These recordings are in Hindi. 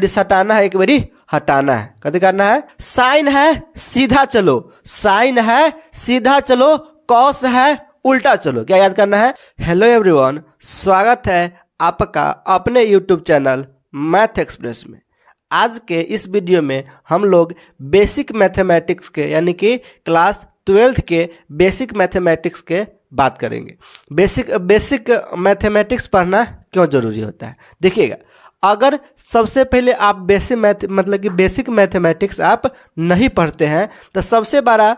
डिस तो हटाना है एक बारी हटाना है कभी करना है साइन है सीधा चलो साइन है सीधा चलो कॉस है उल्टा चलो क्या याद करना है हेलो एवरीवन स्वागत है आपका अपने यूट्यूब चैनल मैथ एक्सप्रेस में आज के इस वीडियो में हम लोग बेसिक मैथमेटिक्स के यानी कि क्लास ट्वेल्थ के बेसिक मैथमेटिक्स के बात करेंगे बेसिक बेसिक मैथमेटिक्स पढ़ना क्यों ज़रूरी होता है देखिएगा अगर सबसे पहले आप बेसिक मैथ मतलब कि बेसिक मैथमेटिक्स आप नहीं पढ़ते हैं तो सबसे बड़ा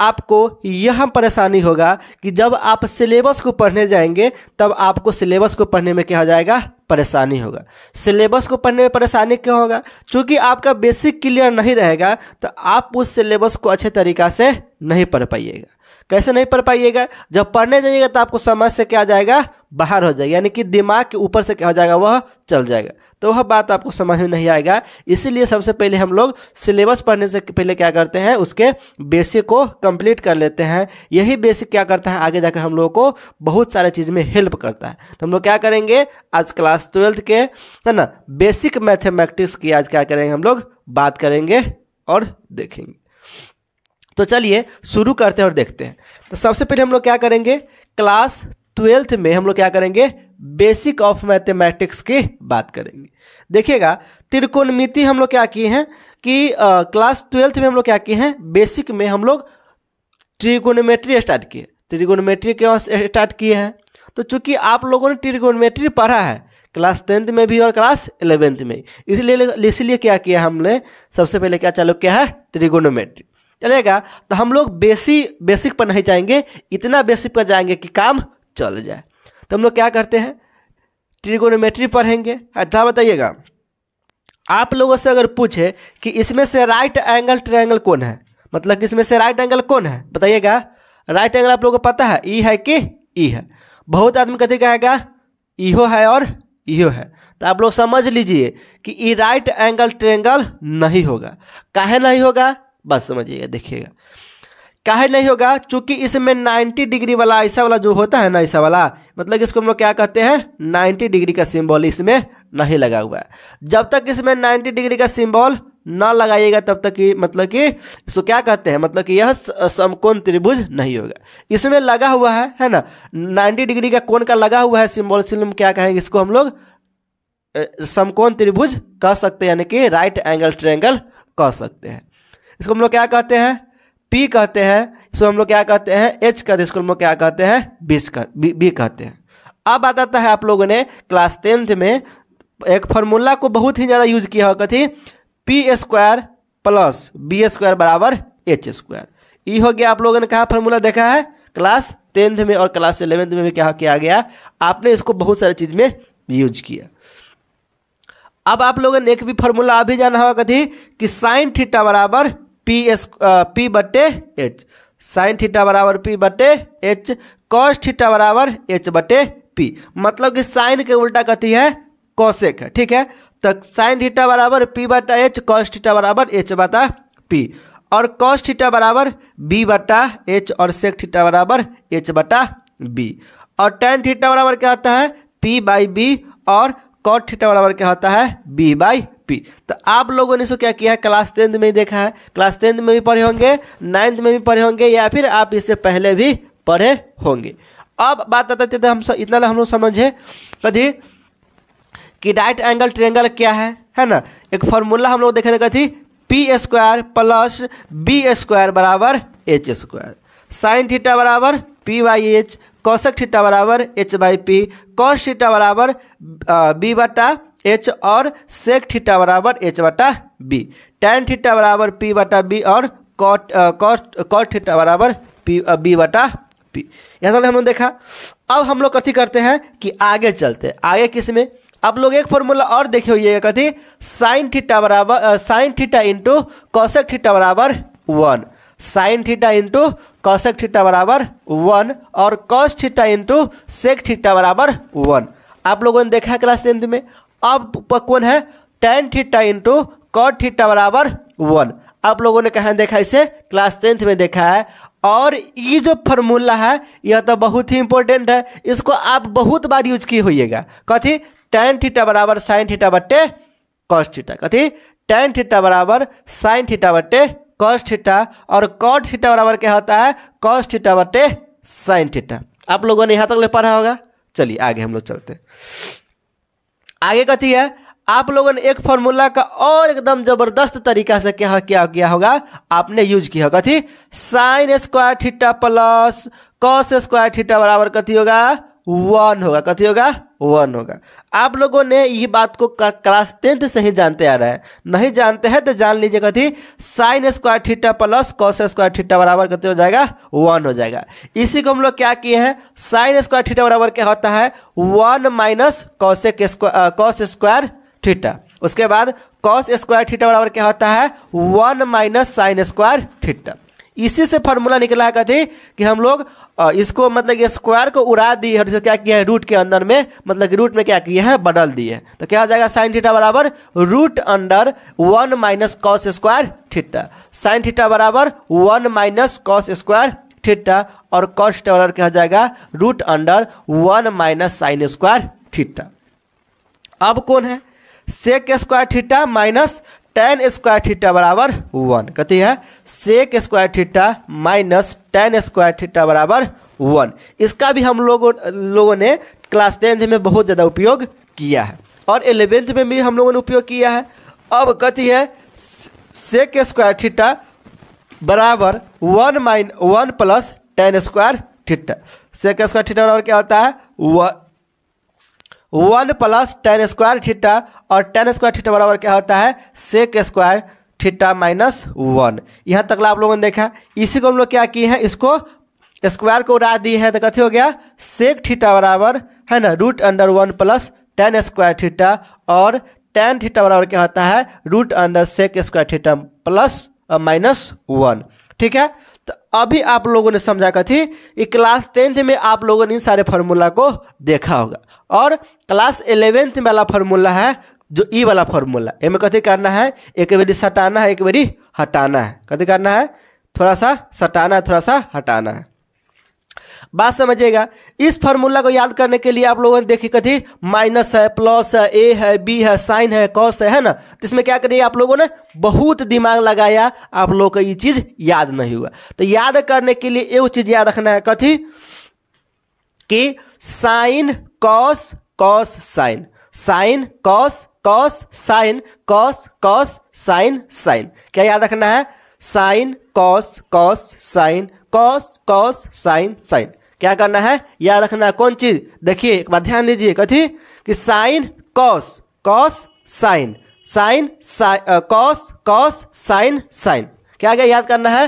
आपको यह परेशानी होगा कि जब आप सिलेबस को पढ़ने जाएंगे तब आपको सिलेबस को पढ़ने में क्या हो जाएगा परेशानी होगा सिलेबस को पढ़ने में परेशानी क्यों होगा क्योंकि आपका बेसिक क्लियर नहीं रहेगा तो आप उस सिलेबस को अच्छे तरीका से नहीं पढ़ पाइएगा कैसे नहीं पढ़ पाइएगा जब पढ़ने जाइएगा तो आपको समझ से क्या आ जाएगा बाहर हो जाएगी यानी कि दिमाग के ऊपर से क्या हो जाएगा वह चल जाएगा तो वह बात आपको समझ में नहीं आएगा इसीलिए सबसे पहले हम लोग सिलेबस पढ़ने से पहले क्या करते हैं उसके बेसिक को कंप्लीट कर लेते हैं यही बेसिक क्या करता है आगे जाकर हम लोगों को बहुत सारे चीज़ में हेल्प करता है तो हम लोग क्या करेंगे आज क्लास ट्वेल्थ के है ना बेसिक मैथमेटिक्स की आज क्या करेंगे हम लोग बात करेंगे और देखेंगे तो चलिए शुरू करते हैं और देखते हैं तो सबसे पहले हम लोग क्या करेंगे क्लास ट्वेल्थ में हम लोग क्या करेंगे बेसिक ऑफ मैथमेटिक्स की बात करेंगे देखिएगा त्रिकोणमिति हम लोग क्या किए हैं कि आ, क्लास ट्वेल्थ में हम लोग क्या किए हैं बेसिक में हम लोग ट्रिगोनोमेट्री स्टार्ट किए ट्रिगोनोमेट्री क्यों स्टार्ट किए हैं तो चूंकि आप लोगों ने ट्रिगोनोमेट्री पढ़ा है क्लास टेंथ में भी और क्लास इलेवेंथ में इसलिए इसलिए क्या किया हमने सबसे पहले क्या चालू किया है त्रिगोनोमेट्री चलेगा तो हम लोग बेसी बेसिक पर नहीं जाएंगे इतना बेसिक पर जाएंगे कि काम चल जाए तो हम लोग क्या करते हैं ट्रिगोनोमेट्री पढ़ेंगे अच्छा बताइएगा आप लोगों से अगर पूछे कि इसमें से राइट एंगल ट्रायंगल कौन है मतलब कि इसमें से राइट एंगल कौन है बताइएगा राइट एंगल आप लोगों को पता है ई e है कि ई e है बहुत आदमी कहते कहेगा इहो e है और इहो है तो आप लोग समझ लीजिए कि ई राइट एंगल ट्रेंगल नहीं होगा काहे नहीं होगा बस समझिएगा देखिएगा काहे नहीं होगा चूंकि इसमें 90 डिग्री वाला ऐसा वाला जो होता है ना ऐसा वाला मतलब इसको हम लोग क्या कहते हैं 90 डिग्री का सिंबल इसमें नहीं लगा हुआ है जब तक इसमें 90 डिग्री का सिंबल ना लगाइएगा तब तक कि मतलब कि इसको क्या कहते हैं मतलब कि यह समकोण त्रिभुज नहीं होगा इसमें लगा हुआ है है ना नाइन्टी डिग्री का कोण का लगा हुआ है सिम्बॉल सिल क्या कहेंगे इसको हम लोग समकोण त्रिभुज कह सकते हैं यानी कि राइट एंगल ट्रेंगल कह सकते हैं इसको हम लोग क्या कहते हैं पी कहते हैं इसको हम लोग क्या कहते हैं एच कद इसको हम लोग क्या कहते हैं बीस का बी कहते हैं अब आ जाता है आप लोगों ने क्लास टेंथ में एक फार्मूला को बहुत ही ज़्यादा यूज किया होगा थी P square plus B square बराबर एच स्क्वायर ये हो गया आप लोगों ने कहा फार्मूला देखा है क्लास टेंथ में और क्लास इलेवेंथ में भी क्या किया गया आपने इसको बहुत सारी चीज़ में यूज किया अब आप लोगों ने एक भी फार्मूला अभी जाना होगा थी कि साइन थीटा बराबर पी एस पी बटे एच साइन थीटा बराबर पी बटे एच कॉस थीटा बराबर एच बटे पी मतलब कि साइन के उल्टा कथी है कॉशेक है ठीक है तो साइन थीटा बराबर पी बटा एच कॉस थीटा बराबर एच बटा पी और कॉस थीटा बराबर बी बटा एच और सेक थीटा बराबर एच बटा बी और टेन थीटा बराबर क्या होता है पी बाई बी और कॉट थीटा बराबर क्या होता है बी बाई पी तो आप लोगों ने इसको क्या किया है क्लास टेंथ में ही देखा है क्लास टेंथ में भी पढ़े होंगे नाइन्थ में भी पढ़े होंगे या फिर आप इससे पहले भी पढ़े होंगे अब बात आते थे तो हम स, इतना हम लोग समझे कथी तो कि राइट एंगल ट्रेंगल क्या है है ना एक फॉर्मूला हम लोग देखे थे कथी P square plus B square बराबर एच स्क्वायर साइन थीटा बराबर P by H cosec theta बराबर H by P cos theta बराबर बी बटा एच और सेक थीटा बराबर एच वटा बी टेन थीटा बराबर पी वटा बी और कॉट कॉट कॉट थीटा बराबर पी बी वटा पी यहाँ हमने हमने देखा अब हम लोग कथी करते हैं कि आगे चलते हैं आगे किस में अब लोग एक फॉर्मूला और देखे होइएगा कथी साइन थीटा बराबर sine theta into cosec theta बराबर one sine theta into cosec theta बराबर वन और cos theta into sec theta बराबर वन आप लोगों ने देखा क्लास टेंथ में अब कौन है tan theta into cot theta बराबर वन आप लोगों ने कहा देखा इसे क्लास टेंथ में देखा है और ये जो फॉर्मूला है यह तो बहुत ही इंपॉर्टेंट है इसको आप बहुत बार यूज की होइएगा कथी टेन थीटा बराबर साइन थीटा बट्टे कॉस थीटा कथी टेन थीटा बराबर साइन थीटा बट्टे कॉस थीटा और कॉट थीटा बराबर क्या होता है कॉस थीटा बट्टे साइन थीटा आप लोगों ने यहाँ तक ले पढ़ा होगा चलिए आगे हम लोग चलते हैं आगे कथी है आप लोगों ने एक फॉर्मूला का और एकदम जबरदस्त तरीका से क्या क्या किया होगा आपने यूज किया होगा कथी sine square theta plus cos square theta बराबर कथी होगा वन होगा कथी होगा वन होगा आप लोगों ने यह बात को क्लास टेंथ से ही जानते आ रहा है नहीं जानते हैं तो जान लीजिए कथी sine square theta plus cos square theta बराबर कितने हो जाएगा वन हो जाएगा इसी को हम लोग क्या किए हैं साइन स्क्वायर थीटा बराबर क्या होता है one minus cosec cos square theta उसके बाद कॉस स्क्वायर थीटा बराबर क्या होता है one minus sine square theta इसी से फार्मूला निकला है कथी कि हम लोग इसको मतलब स्क्वायर को उड़ा दिए और इसको क्या किया है रूट के अंदर में मतलब कि रूट में क्या किया है बदल दिए तो क्या हो जाएगा साइन थीटा बराबर root under one minus cos square theta sine theta बराबर one minus cos square theta और कॉस थीटा बराबर क्या हो जाएगा root under one minus sine square theta अब कौन है sec square theta minus tan square theta बराबर वन कहती है sec square theta minus tan square theta बराबर वन इसका भी हम लोगों लोगों ने क्लास टेंथ में बहुत ज़्यादा उपयोग किया है और एलेवेंथ में भी हम लोगों ने उपयोग किया है अब कहती है सेक स्क्वायर थीटा बराबर one minus one plus tan square theta sec square theta बराबर क्या होता है one plus tan square theta और टेन स्क्वायर थीटा बराबर क्या होता है sec square theta minus one यहाँ तकला आप लोगों ने देखा इसी को हम लोग क्या किए हैं इसको स्क्वायर को उड़ा दिए हैं तो कथी हो गया सेक थीटा बराबर है ना root under one plus tan square theta और टेन थीटा बराबर क्या होता है root under sec square theta plus minus one ठीक है तो अभी आप लोगों ने समझा कथी कि क्लास टेंथ में आप लोगों ने इन सारे फार्मूला को देखा होगा और क्लास एलेवेंथ वाला फार्मूला है जो ई वाला फार्मूला इनमें कथी करना है एक बारी सटाना है एक बारी हटाना है कथी करना है थोड़ा सा सटाना है थोड़ा सा हटाना है बात समझिएगा इस फॉर्मूला को याद करने के लिए आप लोगों ने देखिए कथी माइनस है प्लस है ए है बी है साइन है कॉस है है ना तो इसमें क्या करिए आप लोगों ने बहुत दिमाग लगाया आप लोगों को ये चीज़ याद नहीं हुआ तो याद करने के लिए एक चीज़ याद रखना है कथी कि sine cos cos sine sine cos cos sine cos cos sine sine क्या याद रखना है sine cos cos sine cos cos sine sine क्या करना है याद रखना है कौन चीज देखिए एक बार ध्यान दीजिए कथी कि sine cos cos sine sine cos cos sine sine क्या क्या याद करना है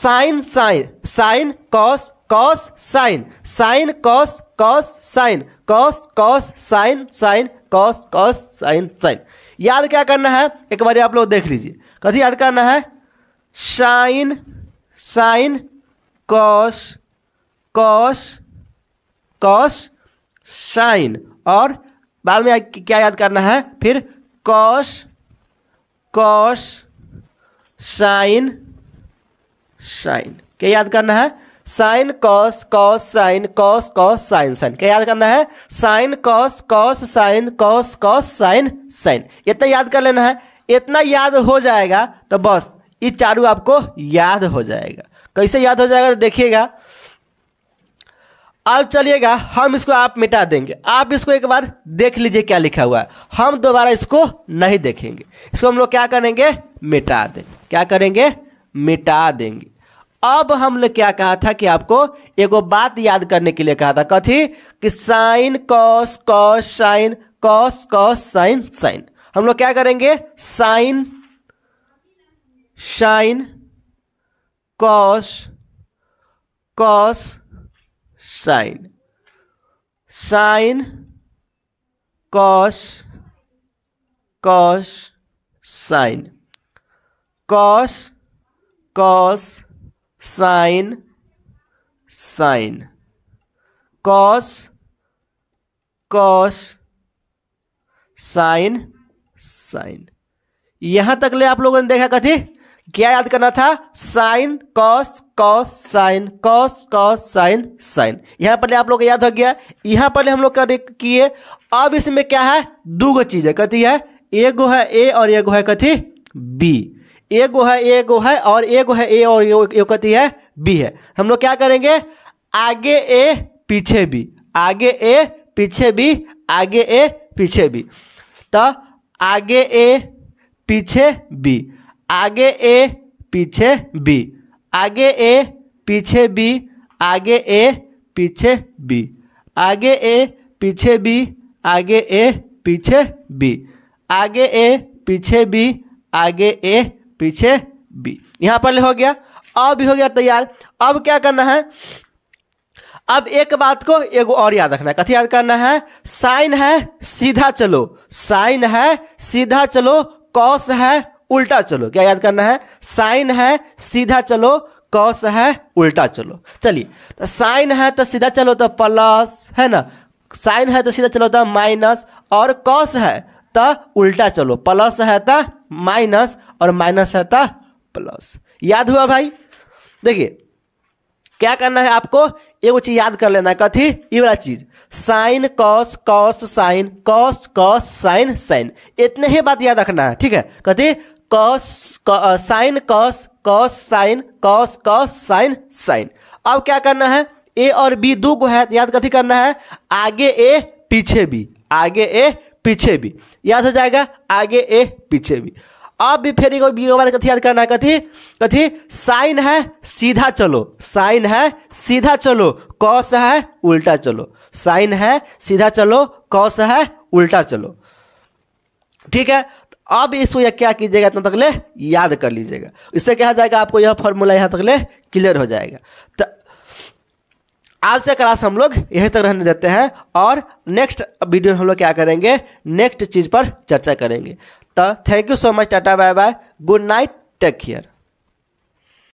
sine sine sine cos cos sine sine cos cos sine cos cos sine sine cos cos sine sine याद क्या करना है एक बार आप लोग देख लीजिए कथी याद करना है sine sine cos cos cos sine और बाद में क्या याद करना है फिर कॉस कॉस साइन साइन क्या याद करना है sine cos cos sine cos cos sine sine क्या याद करना है sine cos cos sine cos cos sine sine इतना याद कर लेना है इतना याद हो जाएगा तो बस ये चारों आपको याद हो जाएगा कैसे याद हो जाएगा तो देखिएगा अब चलिएगा हम इसको आप मिटा देंगे आप इसको एक बार देख लीजिए क्या लिखा हुआ है हम दोबारा इसको नहीं देखेंगे इसको हम लोग क्या करेंगे मिटा देंगे क्या करेंगे मिटा देंगे अब हमने क्या कहा था कि आपको एगो बात याद करने के लिए कहा था कथी कि sine cos cos sine cos cos sine sine हम लोग क्या करेंगे sine sine cos cos sine sine cos cos sine cos cos sine sine cos cos sine sine यहां तक ले आप लोगों ने देखा कथी क्या याद करना था sine cos cos sine cos cos sine sine यहां पर आप लोग याद हो गया यहाँ पर हम लोग किए अब इसमें क्या है दो गो चीज है कथी है ए गो है ए और ए गो है कथी बी ए गो है ए गो है और ए गो है ए और कथी है बी है हम लोग क्या करेंगे आगे ए पीछे बी आगे ए पीछे बी आगे ए पीछे बी तो आगे ए पीछे बी आगे ए पीछे बी आगे ए पीछे बी आगे ए पीछे बी आगे ए पीछे बी आगे ए पीछे बी आगे ए पीछे बी आगे ए पीछे बी यहाँ पर हो गया अब हो गया तैयार अब क्या करना है अब एक बात को एगो और याद रखना है कथी याद करना है साइन है सीधा चलो साइन है सीधा चलो कॉस है उल्टा चलो क्या याद करना है साइन है सीधा चलो कॉस है उल्टा चलो चलिए तो साइन है तो सीधा चलो तो प्लस है ना साइन है तो सीधा चलो तो माइनस और कॉस है तो उल्टा चलो प्लस है तो माइनस और माइनस है तो प्लस याद हुआ भाई देखिए क्या करना है आपको एक चीज याद कर लेना है कथी ये वाला चीज sine cos cos sine cos cos sine sine इतने ही बात याद रखना है ठीक है कथी cos sine cos cos sine cos cos sine sine अब क्या करना है ए और बी दो को है याद कथी करना है आगे ए पीछे बी आगे ए पीछे बी याद हो जाएगा आगे ए पीछे बी अब भी फिर बी के बाद कथी याद करना है कथी कथी साइन है सीधा चलो साइन है सीधा चलो कॉस है उल्टा चलो साइन है सीधा चलो कॉस है उल्टा चलो ठीक है अब इसको यह क्या कीजिएगा इतना तक ले याद कर लीजिएगा इससे क्या हो जाएगा आपको यह फॉर्मूला यहाँ तक ले क्लियर हो जाएगा तो आज से क्लास हम लोग यहीं तक रहने देते हैं और नेक्स्ट वीडियो में हम लोग क्या करेंगे नेक्स्ट चीज़ पर चर्चा करेंगे तो thank you so much tata bye bye good night take care